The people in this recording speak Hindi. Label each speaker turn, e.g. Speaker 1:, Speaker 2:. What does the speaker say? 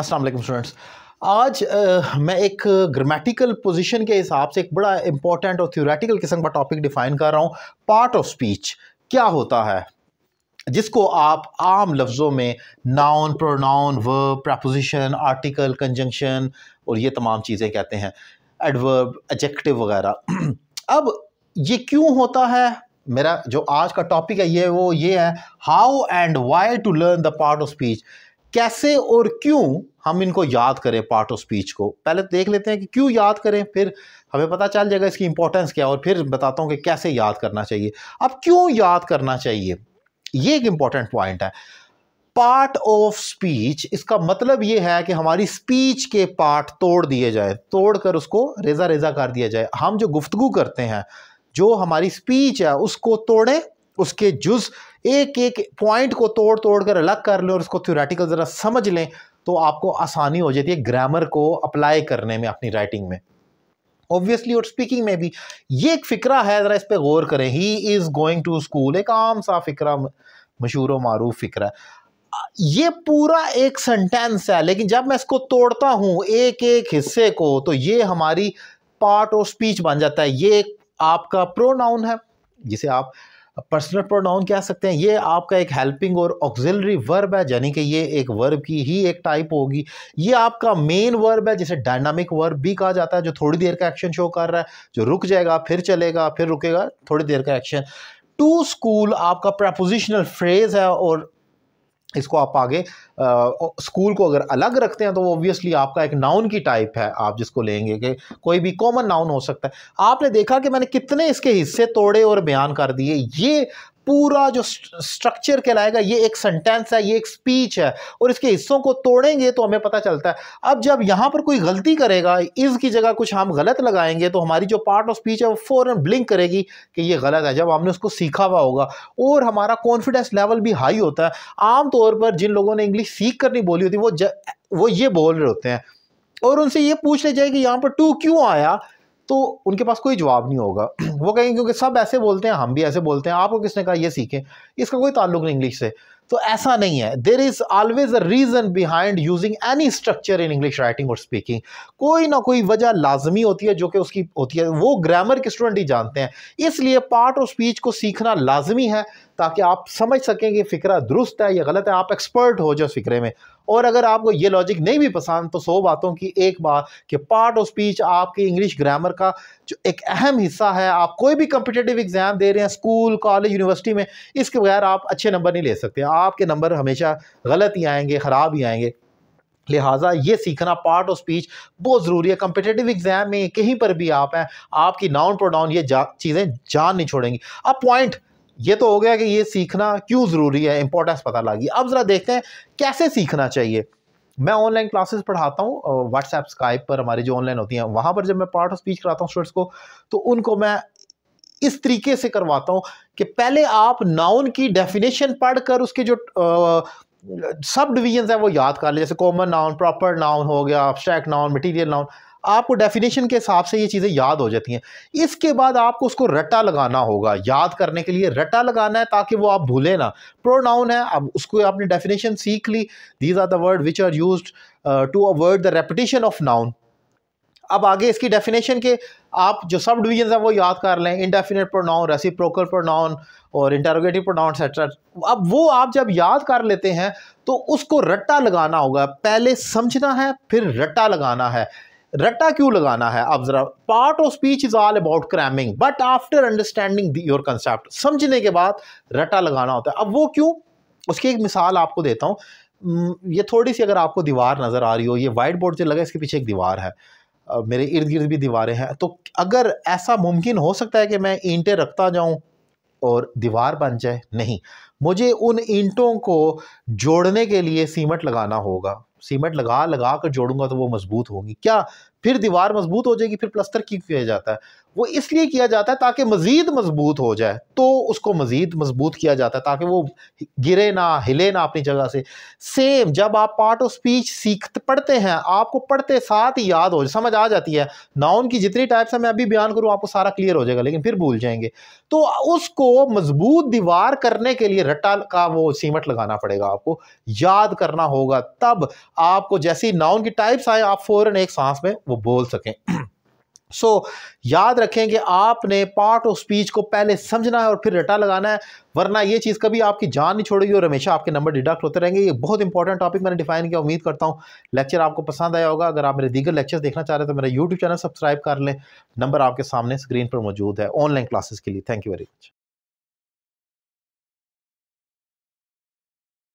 Speaker 1: अस्सलाम वालेकुम स्टूडेंट्स आज आ, uh, मैं एक ग्रामेटिकल uh, पोजीशन के हिसाब से एक बड़ा इंपॉर्टेंट और थ्योरेटिकल किस्म का टॉपिक डिफाइन कर रहा हूँ पार्ट ऑफ स्पीच क्या होता है जिसको आप आम लफ्ज़ों में noun pronoun verb preposition article conjunction और ये तमाम चीज़ें कहते हैं एडवर्ब एजेक्टिव वगैरह अब ये क्यों होता है मेरा जो आज का टॉपिक है ये वो ये है how and why to learn the part of speech कैसे और क्यों हम इनको याद करें पार्ट ऑफ स्पीच को पहले देख लेते हैं कि क्यों याद करें फिर हमें पता चल जाएगा इसकी इंपॉर्टेंस क्या और फिर बताता हूँ कि कैसे याद करना चाहिए अब क्यों याद करना चाहिए ये एक इम्पॉर्टेंट पॉइंट है पार्ट ऑफ स्पीच इसका मतलब ये है कि हमारी स्पीच के पार्ट तोड़ दिए जाए तोड़ कर उसको रेजा रेजा कर दिया जाए हम जो गुफ्तगु करते हैं जो हमारी स्पीच है उसको तोड़ें उसके जुज एक एक पॉइंट को तोड़ तोड़ कर अलग कर लें और उसको थ्योरेटिकल ज़रा समझ लें तो आपको आसानी हो जाती है ग्रामर को अप्लाई करने में अपनी राइटिंग में ऑब्वियसली और स्पीकिंग में भी ये एक फ़िक्रा है ज़रा इस पर गौर करें he is going to school एक आम सा फ़िक्रा मशहूर व मरूफ फिक्र ये पूरा एक सेंटेंस है लेकिन जब मैं इसको तोड़ता हूँ एक एक हिस्से को तो ये हमारी पार्ट और स्पीच बन जाता है ये आपका प्रोनाउन है जिसे आप पर्सनल प्रोनाउन कह सकते हैं ये आपका एक हेल्पिंग और ऑक्सिलरी वर्ब है यानी कि ये एक वर्ब की ही एक टाइप होगी ये आपका मेन वर्ब है जिसे डायनामिक वर्ब भी कहा जाता है जो थोड़ी देर का एक्शन शो कर रहा है जो रुक जाएगा फिर चलेगा फिर रुकेगा थोड़ी देर का एक्शन टू स्कूल आपका प्रपोजिशनल फ्रेज है और इसको आप आगे आ, स्कूल को अगर अलग रखते हैं तो वो ऑब्वियसली आपका एक नाउन की टाइप है आप जिसको लेंगे कि कोई भी कॉमन नाउन हो सकता है आपने देखा कि मैंने कितने इसके हिस्से तोड़े और बयान कर दिए ये पूरा जो स्ट्रक्चर कहलाएगा ये एक सेंटेंस है ये एक स्पीच है और इसके हिस्सों को तोड़ेंगे तो हमें पता चलता है अब जब यहाँ पर कोई गलती करेगा इस की जगह कुछ हम गलत लगाएंगे तो हमारी जो पार्ट ऑफ स्पीच है वो फ़ौरन ब्लिंक करेगी कि ये गलत है जब हमने उसको सीखा हुआ होगा और हमारा कॉन्फिडेंस लेवल भी हाई होता है आम तौर पर जिन लोगों ने इंग्लिश सीख कर नहीं बोली होती वो ज, वो ये बोल रहे होते हैं और उनसे ये पूछ ले जाए कि यहाँ पर टू क्यों आया तो उनके पास कोई जवाब नहीं होगा वो कहेंगे क्योंकि सब ऐसे बोलते हैं हम भी ऐसे बोलते हैं आपको किसने कहा ये सीखें इसका कोई ताल्लुक नहीं इंग्लिश से तो ऐसा नहीं है there is always a reason behind using any structure in English writing और स्पीकिंग कोई ना कोई वजह लाजमी होती है जो कि उसकी होती है वो ग्रामर के स्टूडेंट ही जानते हैं इसलिए पार्ट ऑफ स्पीच को सीखना लाजमी है ताकि आप समझ सकें कि फ़िक्रा दुरुस्त है या गलत है आप एक्सपर्ट हो जाओ फ़िक्रे में और अगर आपको ये लॉजिक नहीं भी पसंद तो सौ बातों की एक बात कि पार्ट ऑफ स्पीच आपकी इंग्लिश ग्रामर का जो एक अहम हिस्सा है आप कोई भी कम्पिटेटिव एग्ज़ाम दे रहे हैं स्कूल कॉलेज यूनिवर्सिटी में इसके बगैर आप अच्छे नंबर नहीं ले सकते आपके नंबर हमेशा गलत ही आएंगे ख़राब ही आएंगे लिहाजा ये सीखना पार्ट ऑफ स्पीच बहुत ज़रूरी है कम्पिटेटिव एग्ज़ाम में कहीं पर भी आप हैं आपकी नाउन प्रोडाउन ये जा, चीज़ें जान नहीं छोड़ेंगी अब पॉइंट ये तो हो गया कि ये सीखना क्यों ज़रूरी है इंपॉर्टेंस पता लगी अब ज़रा देखते हैं कैसे सीखना चाहिए मैं ऑनलाइन क्लासेस पढ़ाता हूँ व्हाट्सएप स्काइप पर हमारी जो ऑनलाइन होती हैं वहाँ पर जब मैं पार्ट ऑफ स्पीच कराता हूँ स्टूडेंट्स को तो उनको मैं इस तरीके से करवाता हूँ कि पहले आप नाउन की डेफिनेशन पढ़कर उसके जो सब डिवीजन है वो याद कर लें जैसे कॉमन नाउन प्रॉपर नाउन हो गया अब्स्ट्रैक्ट नाउन मटीरियल नाउन आपको डेफिनेशन के हिसाब से ये चीज़ें याद हो जाती हैं इसके बाद आपको उसको रटा लगाना होगा याद करने के लिए रटा लगाना है ताकि वो आप भूलें ना प्रोनाउन है अब उसको आपने डेफिनेशन सीख ली these are the word which are use to avoid the repetition of noun अब आगे इसकी डेफिनेशन के आप जो सब डिवीजन हैं वो याद कर लें इंडेफिनेट प्रोनाउन रेसिप्रोकल प्रोनाउन और इंटरोगेटिव प्रोनाउन एक्सेट्रा अब वो आप जब याद कर लेते हैं तो उसको रट्टा लगाना होगा पहले समझना है फिर रट्टा लगाना है रट्टा क्यों लगाना है अब ज़रा part of speech is all about cramming but after understanding your concept समझने के बाद रट्टा लगाना होता है अब वो क्यों उसकी एक मिसाल आपको देता हूँ ये थोड़ी सी अगर आपको दीवार नज़र आ रही हो ये वाइट बोर्ड से लगा इसके पीछे एक दीवार है मेरे इर्द गिर्द भी दीवारें हैं तो अगर ऐसा मुमकिन हो सकता है कि मैं ईंटें रखता जाऊं और दीवार बन जाए नहीं मुझे उन ईंटों को जोड़ने के लिए सीमट लगाना होगा सीमेंट लगा लगा कर जोड़ूंगा तो वो मजबूत होगी क्या फिर दीवार मजबूत हो जाएगी फिर प्लस्तर क्यों किया जाता है वो इसलिए किया जाता है ताकि मज़ीद मजबूत हो जाए तो उसको मज़ीद मजबूत किया जाता है ताकि वो गिरे ना हिले ना अपनी जगह से सेम जब आप पार्ट ऑफ स्पीच सीख पढ़ते हैं आपको पढ़ते साथ ही याद हो समझ आ जाती है नाउन की जितनी टाइप्स है मैं अभी बयान करूँ आपको सारा क्लियर हो जाएगा लेकिन फिर भूल जाएंगे तो उसको मजबूत दीवार करने के लिए रट्टा का वो सीमट लगाना पड़ेगा आपको याद करना होगा तब आपको जैसी नाउन की टाइप्स आए आप फ़ौरन एक सांस में वो बोल सकें सो so, याद रखें कि आपने पार्ट ऑफ स्पीच को पहले समझना है और फिर रटा लगाना है वरना ये चीज़ कभी आपकी जान नहीं छोड़ेगी और हमेशा आपके नंबर डिडक्ट होते रहेंगे ये बहुत इंपॉर्टेंट टॉपिक मैंने डिफाइन किया उम्मीद करता हूँ लेक्चर आपको पसंद आया होगा अगर आप मेरे दीगर लेक्चर्स देखना चाह रहे हैं तो मेरा यूट्यूब चैनल सब्सक्राइब कर लें नंबर आपके सामने स्क्रीन पर मौजूद है ऑनलाइन क्लासेस के लिए थैंक यू वेरी मच